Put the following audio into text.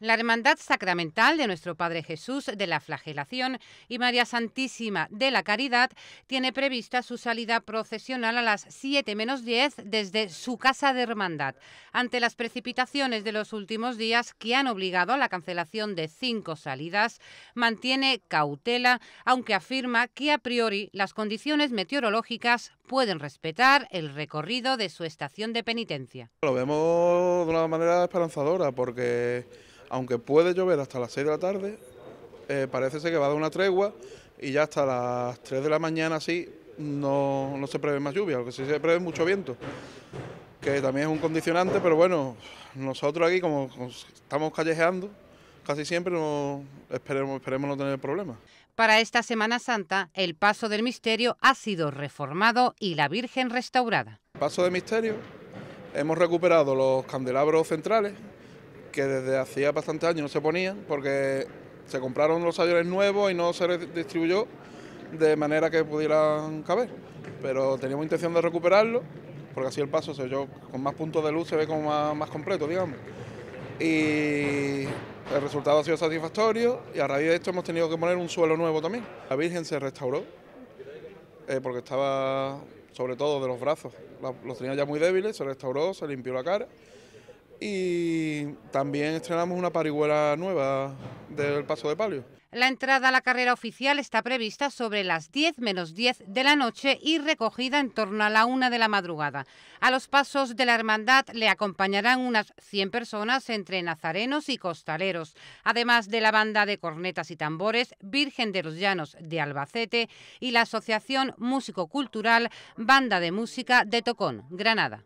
La Hermandad Sacramental de nuestro Padre Jesús de la Flagelación y María Santísima de la Caridad tiene prevista su salida procesional a las 7 menos 10 desde su casa de hermandad. Ante las precipitaciones de los últimos días que han obligado a la cancelación de cinco salidas, mantiene cautela, aunque afirma que a priori las condiciones meteorológicas pueden respetar el recorrido de su estación de penitencia. Lo vemos de una manera esperanzadora porque aunque puede llover hasta las 6 de la tarde, eh, parece ser que va a dar una tregua y ya hasta las 3 de la mañana así no, se prevé más lluvia, aunque sí se prevé mucho viento, que también es un condicionante, pero bueno, nosotros aquí como, estamos callejeando, casi siempre no, esperemos, esperemos no tener problemas. Para esta Semana Santa, el paso del misterio ha sido reformado y la Virgen restaurada. Paso del misterio, hemos recuperado los candelabros centrales, que desde hacía bastantes años no se ponían porque se compraron los aviones nuevos y no se distribuyó de manera que pudieran caber. Pero teníamos intención de recuperarlo porque así el paso se yo con más puntos de luz se ve como más, completo, digamos. Y el resultado ha sido satisfactorio y a raíz de esto hemos tenido que poner un suelo nuevo también. La Virgen se restauró eh, porque estaba sobre todo de los brazos, los tenía ya muy débiles, se restauró, se limpió la cara y también estrenamos una parihuela nueva del Paso de Palio. La entrada a la carrera oficial está prevista sobre las 10 menos 10 de la noche y recogida en torno a la 1 de la madrugada. A los pasos de la hermandad le acompañarán unas 100 personas entre nazarenos y costaleros, además de la banda de cornetas y tambores Virgen de los Llanos de Albacete y la Asociación Músico Cultural Banda de Música de Tocón, Granada.